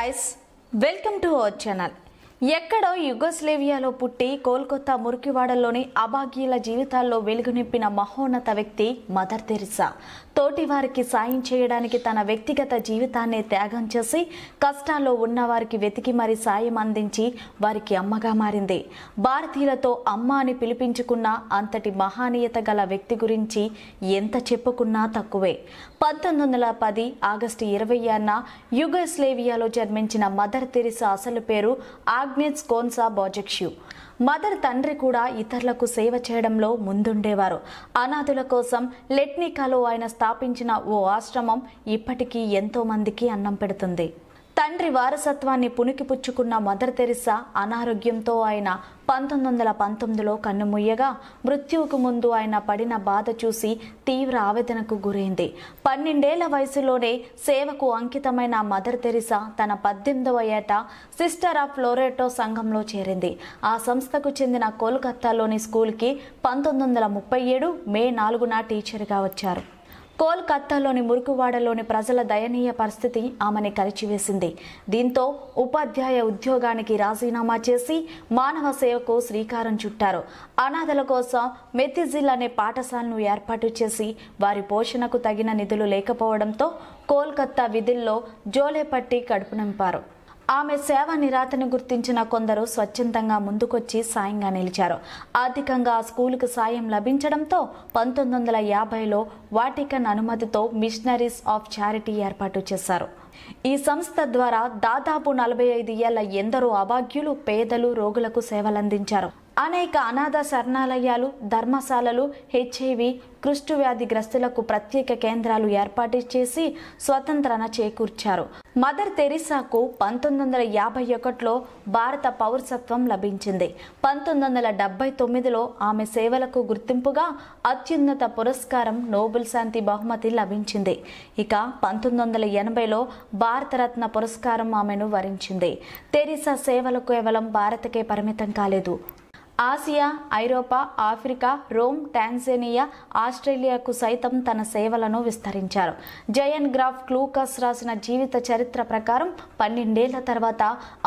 guys, welcome to our channel. ఎక్కడో యుగోస్లేవియాలో పుట్టి కోల్కతా మురికివాడల్లోని అభాగ్యుల జీవితాల్లో వెలుగునిప్పిన మహోన్నత వ్యక్తి మదర్ తెరిసా తోటి వారికి సాయం చేయడానికి తన వ్యక్తిగత జీవితాన్ని త్యాగం చేసి కష్టాల్లో ఉన్నవారికి వెతికి మరి సాయం అందించి వారికి అమ్మగా మారింది భారతీయులతో అమ్మ అని పిలిపించుకున్న అంతటి మహానీయత గల వ్యక్తి గురించి ఎంత చెప్పుకున్నా తక్కువే పంతొమ్మిది వందల పది ఆగస్టు ఇరవై ఆరున యుగోస్లేవియాలో జన్మించిన మదర్ తెరిసా అసలు పేరు ఆగ ఆగ్నేజ్ కోన్సా బోజెక్షు మదర్ తండ్రి కూడా ఇతరులకు సేవ చేయడంలో ముందుండేవారు అనాథుల కోసం లెట్నికాలో ఆయన స్థాపించిన ఓ ఆశ్రమం ఇప్పటికీ ఎంతోమందికి అన్నం పెడుతుంది తండ్రి వారసత్వాన్ని పుణికిపుచ్చుకున్న మదర్ తెరిసా అనారోగ్యంతో ఆయన పంతొమ్మిది వందల పంతొమ్మిదిలో కన్నుముయ్యగా మృత్యువుకు ముందు ఆయన పడిన బాధ చూసి తీవ్ర ఆవేదనకు గురైంది పన్నెండేళ్ల వయసులోనే సేవకు అంకితమైన మదర్ తెరిసా తన పద్దెనిమిదవ ఏట సిస్టర్ ఆఫ్ ఫ్లోరేటో సంఘంలో చేరింది ఆ సంస్థకు చెందిన కోల్కత్తాలోని స్కూల్కి పంతొమ్మిది వందల ముప్పై ఏడు మే నాలుగున టీచర్గా వచ్చారు కోల్కత్తాలోని మురుకువాడలోని ప్రజల దయనీయ పరిస్థితి ఆమెని కలిచివేసింది దీంతో ఉపాధ్యాయ ఉద్యోగానికి రాజీనామా చేసి మానవ సేవకు శ్రీకారం చుట్టారు అనాథల కోసం మెతిజిల్ అనే పాఠశాలను ఏర్పాటు చేసి వారి పోషణకు తగిన నిధులు లేకపోవడంతో కోల్కత్తా విధుల్లో జోలేపట్టి కడుపు నింపారు ఆమె సేవ నిరాతను గుర్తించిన కొందరు స్వచ్ఛందంగా ముందుకొచ్చి సాయంగా నిలిచారు ఆర్థికంగా స్కూలుకు సాయం లభించడంతో పంతొమ్మిది వందల యాభైలో వాటికన్ అనుమతితో మిషనరీస్ ఆఫ్ చారిటీ ఏర్పాటు చేశారు ఈ సంస్థ ద్వారా దాదాపు నలభై ఐదు ఏళ్ల ఎందరో అభాగ్యులు పేదలు రోగులకు సేవలందించారు అనేక అనాథ శరణాలయాలు ధర్మశాలలు హెచ్ఐవి వ్యాధి గ్రస్తులకు ప్రత్యేక కేంద్రాలు ఏర్పాటు చేసి స్వతంత్రణ చేకూర్చారు మదర్ తెరిసాకు పంతొమ్మిది వందల యాభై ఒకటిలో భారత పౌరసత్వం లభించింది పంతొమ్మిది వందల డెబ్బై తొమ్మిదిలో ఆమె సేవలకు గుర్తింపుగా అత్యున్నత పురస్కారం నోబెల్ శాంతి బహుమతి లభించింది ఇక పంతొమ్మిది వందల ఎనభైలో భారతరత్న పురస్కారం ఆమెను వరించింది తెరిసా సేవలు కేవలం భారతకే పరిమితం కాలేదు ఆసియా ఐరోపా ఆఫ్రికా రోమ్ టాన్సేనియా ఆస్ట్రేలియాకు సైతం తన సేవలను విస్తరించారు జయన్ గ్రాఫ్ క్లూకస్ రాసిన జీవిత చరిత్ర ప్రకారం పన్నెండేళ్ల తర్వాత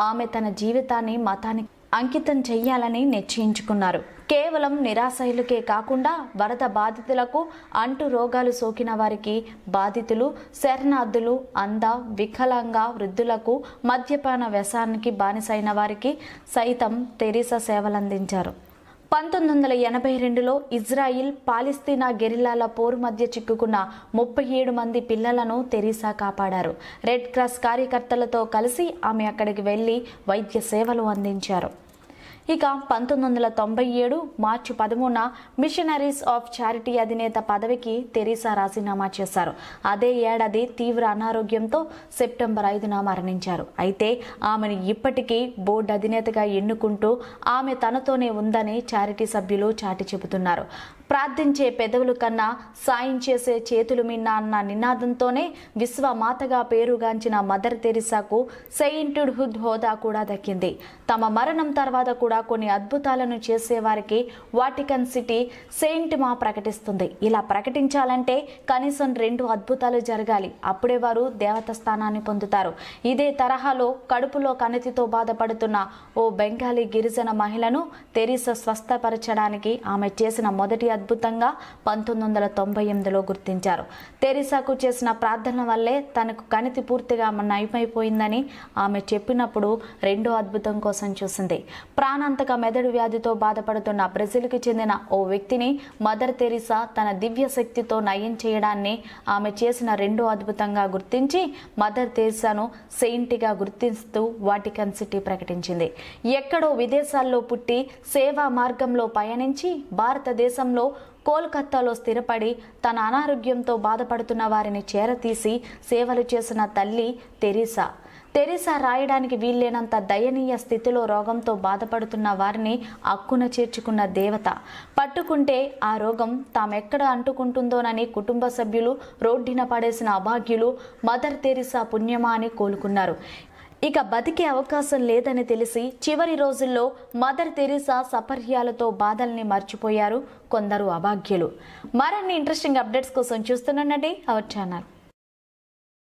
ఆమె తన జీవితాన్ని మతానికి అంకితం చేయాలని నిశ్చయించుకున్నారు కేవలం నిరాశయులకే కాకుండా వరద బాధితులకు అంటు రోగాలు సోకిన వారికి బాధితులు శరణార్థులు అంద వికలాంగ వృద్ధులకు మద్యపాన వ్యసానికి బానిసైన వారికి సైతం తెరీసా సేవలందించారు పంతొమ్మిది వందల ఎనభై రెండులో ఇజ్రాయిల్ పాలిస్తీనా గెరిల్లాల పోరు మధ్య చిక్కుకున్న ముప్పై ఏడు మంది పిల్లలను తెరీసా కాపాడారు రెడ్ క్రాస్ కార్యకర్తలతో కలిసి ఆమె అక్కడికి వెళ్ళి వైద్య సేవలు అందించారు ఇక పంతొమ్మిది వందల తొంభై ఏడు మార్చి పదమూడున మిషనరీస్ ఆఫ్ చారిటీ అధినేత పదవికి తెరీసా రాజీనామా చేశారు అదే ఏడాది తీవ్ర అనారోగ్యంతో సెప్టెంబర్ ఐదున మరణించారు అయితే ఆమెను ఇప్పటికీ బోర్డు అధినేతగా ఎన్నుకుంటూ ఆమె తనతోనే ఉందని చారిటీ సభ్యులు చాటి చెబుతున్నారు ప్రార్థించే పెదవుల కన్నా సాయం చేసే చేతులు మిన్న అన్న నినాదంతోనే విశ్వమాతగా పేరుగాంచిన మదర్ తెరిసాకు సెయింటుడ్ హుద్ హోదా కూడా దక్కింది తమ మరణం తర్వాత కూడా కూడా కొన్ని అద్భుతాలను చేసేవారికి వాటికన్ సిటీ సెయింట్ మా ప్రకటిస్తుంది ఇలా ప్రకటించాలంటే కనీసం రెండు అద్భుతాలు జరగాలి అప్పుడే వారు దేవత స్థానాన్ని పొందుతారు ఇదే తరహాలో కడుపులో కణితితో బాధపడుతున్న ఓ బెంగాలీ గిరిజన మహిళను తెరీస స్వస్థపరచడానికి ఆమె చేసిన మొదటి అద్భుతంగా పంతొమ్మిది వందల తొంభై ఎనిమిదిలో గుర్తించారు తెరీసాకు చేసిన ప్రార్థన వల్లే తనకు కణితి పూర్తిగా నయమైపోయిందని ఆమె చెప్పినప్పుడు రెండో అద్భుతం కోసం చూసింది ప్రాణ మానాంతక మెదడు వ్యాధితో బాధపడుతున్న బ్రెజిల్కి చెందిన ఓ వ్యక్తిని మదర్ తెరిసా తన దివ్య శక్తితో నయం చేయడాన్ని ఆమె చేసిన రెండో అద్భుతంగా గుర్తించి మదర్ తెరిసాను సెయింట్గా గుర్తిస్తూ వాటికన్ సిటీ ప్రకటించింది ఎక్కడో విదేశాల్లో పుట్టి సేవా మార్గంలో పయనించి భారతదేశంలో కోల్కత్తాలో స్థిరపడి తన అనారోగ్యంతో బాధపడుతున్న వారిని చేరతీసి సేవలు చేసిన తల్లి తెరీసా తెరిసా రాయడానికి వీల్లేనంత దయనీయ స్థితిలో రోగంతో బాధపడుతున్న వారిని అక్కున చేర్చుకున్న దేవత పట్టుకుంటే ఆ రోగం తామెక్కడ అంటుకుంటుందోనని కుటుంబ సభ్యులు రోడ్డిన పడేసిన అభాగ్యులు మదర్ తెరిసా పుణ్యమా అని కోలుకున్నారు ఇక బతికే అవకాశం లేదని తెలిసి చివరి రోజుల్లో మదర్ తెరీసా సపర్యాలతో బాధల్ని మర్చిపోయారు కొందరు అభాగ్యులు మరిన్ని ఇంట్రెస్టింగ్ అప్డేట్స్ కోసం చూస్తున్నానండి అవర్ ఛానల్